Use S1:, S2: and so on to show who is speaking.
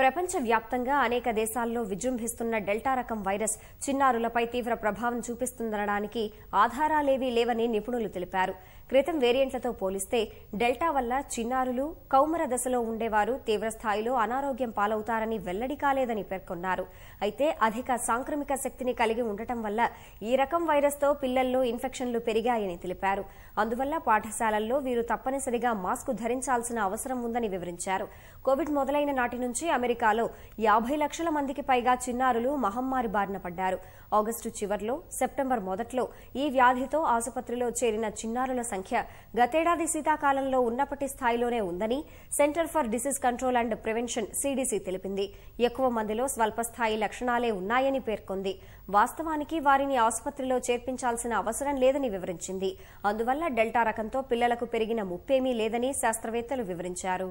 S1: ప్రపంచవ్యాప్తంగా అనేక దేశాల్లో విజృంభిస్తున్న డెల్టా రకం వైరస్ చిన్నారులపై తీవ్ర ప్రభావం చూపిస్తుందనడానికి ఆధారాలేవీ లేవని నిపుణులు తెలిపారు క్రితం వేరియంట్లతో పోలిస్తే డెల్టా వల్ల చిన్నారులు కౌమర దశలో ఉండేవారు తీవ్రస్థాయిలో అనారోగ్యం పాలవుతారని వెల్లడి కాలేదని పేర్కొన్నారు అయితే అధిక సాంక్రమిక శక్తిని కలిగి ఉండటం వల్ల ఈ రకం వైరస్తో పిల్లల్లో ఇన్ఫెక్షన్లు పెరిగాయని తెలిపారు అందువల్ల పాఠశాలల్లో వీరు తప్పనిసరిగా మాస్కు ధరించాల్సిన అవసరం ఉందని వివరించారు కోవిడ్ మొదలైన నాటి నుంచి అమెరికాలో యాభై లక్షల మందికి పైగా చిన్నారులు మహమ్మారి బారిన పడ్డారు ఆగస్టు చివర్లో సెప్టెంబర్ మొదట్లో ఈ వ్యాధితో ఆసుపత్రిలో చేరిన చిన్నారుల సంఖ్య గతేడాది శీతాకాలంలో ఉన్నప్పటి స్థాయిలోనే ఉందని Center for Disease Control and Prevention CDC తెలిపింది ఎక్కువ మందిలో స్వల్ప స్థాయి లక్షణాలే ఉన్నాయని పేర్కొంది వాస్తవానికి వారిని ఆసుపత్రిలో చేర్పించాల్సిన అవసరం లేదని వివరించింది అందువల్ల డెల్టా రకంతో పిల్లలకు పెరిగిన ముప్పేమీ లేదని శాస్త్రవేత్తలు వివరించారు